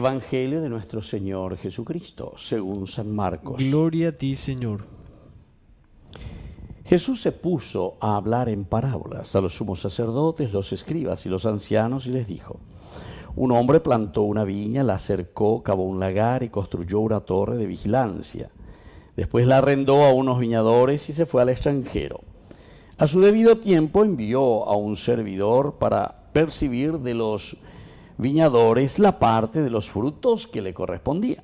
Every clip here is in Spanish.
Evangelio de nuestro Señor Jesucristo, según San Marcos. Gloria a ti, Señor. Jesús se puso a hablar en parábolas a los sumos sacerdotes, los escribas y los ancianos y les dijo, un hombre plantó una viña, la cercó, cavó un lagar y construyó una torre de vigilancia. Después la arrendó a unos viñadores y se fue al extranjero. A su debido tiempo envió a un servidor para percibir de los es la parte de los frutos que le correspondía.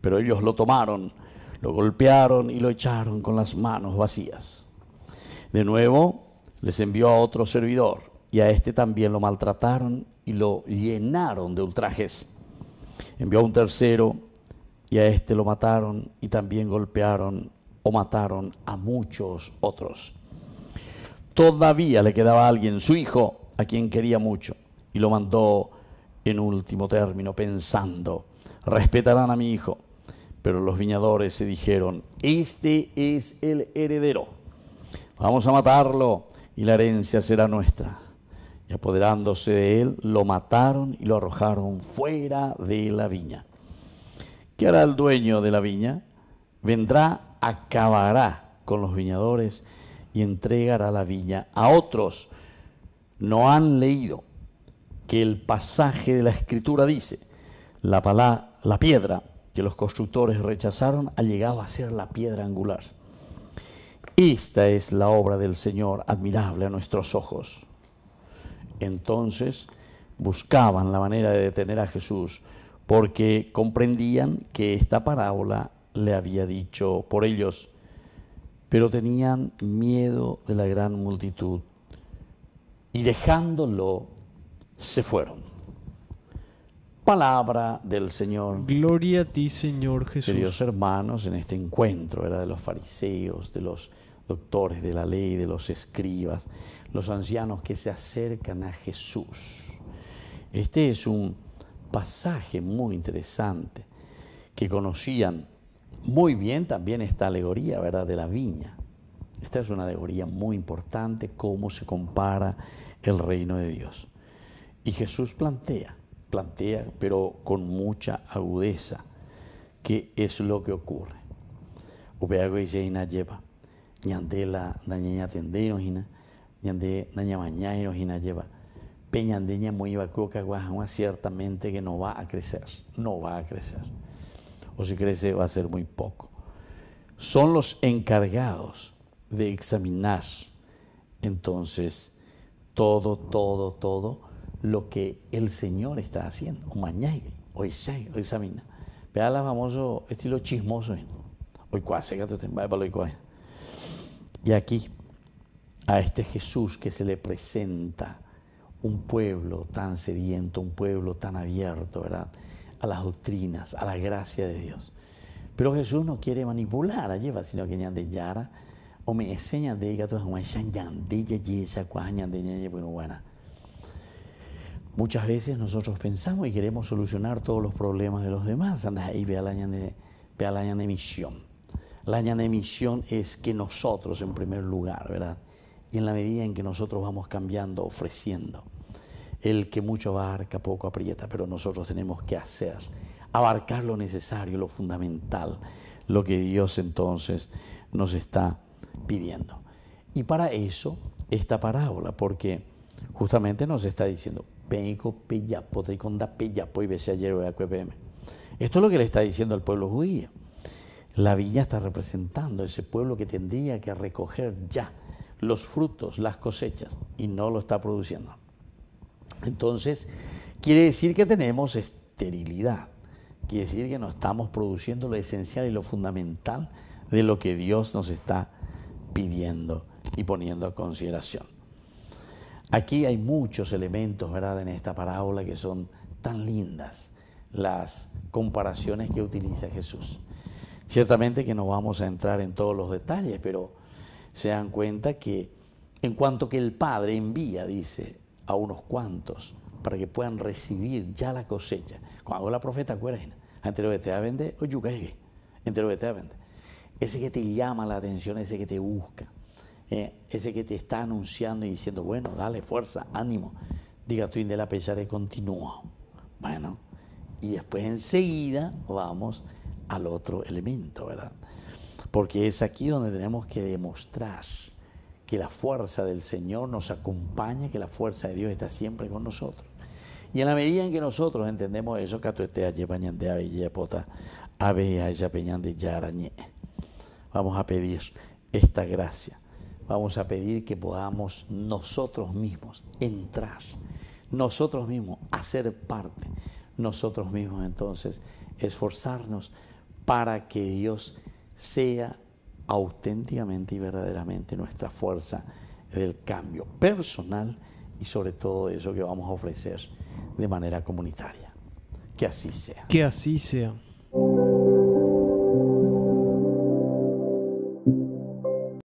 Pero ellos lo tomaron, lo golpearon y lo echaron con las manos vacías. De nuevo les envió a otro servidor y a este también lo maltrataron y lo llenaron de ultrajes. Envió a un tercero y a este lo mataron y también golpearon o mataron a muchos otros. Todavía le quedaba alguien, su hijo, a quien quería mucho y lo mandó en último término pensando, respetarán a mi hijo. Pero los viñadores se dijeron, este es el heredero, vamos a matarlo y la herencia será nuestra. Y apoderándose de él, lo mataron y lo arrojaron fuera de la viña. ¿Qué hará el dueño de la viña? Vendrá, acabará con los viñadores y entregará la viña a otros. No han leído que el pasaje de la escritura dice, la, la piedra que los constructores rechazaron ha llegado a ser la piedra angular. Esta es la obra del Señor admirable a nuestros ojos. Entonces buscaban la manera de detener a Jesús porque comprendían que esta parábola le había dicho por ellos, pero tenían miedo de la gran multitud y dejándolo se fueron. Palabra del Señor. Gloria a ti, Señor Jesús. Queridos hermanos, en este encuentro era de los fariseos, de los doctores de la ley, de los escribas, los ancianos que se acercan a Jesús. Este es un pasaje muy interesante que conocían muy bien también esta alegoría, ¿verdad?, de la viña. Esta es una alegoría muy importante, cómo se compara el reino de Dios. Y Jesús plantea, plantea, pero con mucha agudeza, qué es lo que ocurre. Obeago dice, Ina lleva, ñandela, dañaña tendero, ñandela ñande, daña mañaño, Ina lleva. Peñandeña muy coca guajama, ciertamente que no va a crecer, no va a crecer. O si crece va a ser muy poco. Son los encargados de examinar entonces todo, todo, todo lo que el Señor está haciendo. O mañay, o o Vea el famoso estilo chismoso. ¿eh? Hoy cuase, Y aquí, a este Jesús que se le presenta, un pueblo tan sediento, un pueblo tan abierto, ¿verdad? A las doctrinas, a la gracia de Dios. Pero Jesús no quiere manipular a lleva, sino que de yara, o me enseña de gato, a Muchas veces nosotros pensamos y queremos solucionar todos los problemas de los demás. Anda ahí, ve a la de, de misión. de misión es que nosotros, en primer lugar, ¿verdad? Y en la medida en que nosotros vamos cambiando, ofreciendo. El que mucho abarca, poco aprieta, pero nosotros tenemos que hacer, abarcar lo necesario, lo fundamental, lo que Dios entonces nos está pidiendo. Y para eso esta parábola, porque justamente nos está diciendo, Peico, Esto es lo que le está diciendo al pueblo judío. La villa está representando ese pueblo que tendría que recoger ya los frutos, las cosechas, y no lo está produciendo. Entonces, quiere decir que tenemos esterilidad, quiere decir que no estamos produciendo lo esencial y lo fundamental de lo que Dios nos está pidiendo y poniendo a consideración. Aquí hay muchos elementos, ¿verdad?, en esta parábola que son tan lindas, las comparaciones que utiliza Jesús. Ciertamente que no vamos a entrar en todos los detalles, pero se dan cuenta que en cuanto que el Padre envía, dice, a unos cuantos para que puedan recibir ya la cosecha. Cuando la profeta, acuérdense, entre lo que te vende, o entre lo que te vende. Ese que te llama la atención, ese que te busca. Eh, ese que te está anunciando y diciendo, bueno, dale fuerza, ánimo, diga tú indela la pesare continúa. Bueno, y después enseguida vamos al otro elemento, ¿verdad? Porque es aquí donde tenemos que demostrar que la fuerza del Señor nos acompaña, que la fuerza de Dios está siempre con nosotros. Y en la medida en que nosotros entendemos eso, vamos a pedir esta gracia vamos a pedir que podamos nosotros mismos entrar, nosotros mismos hacer parte, nosotros mismos entonces esforzarnos para que Dios sea auténticamente y verdaderamente nuestra fuerza del cambio personal y sobre todo eso que vamos a ofrecer de manera comunitaria. Que así sea. Que así sea.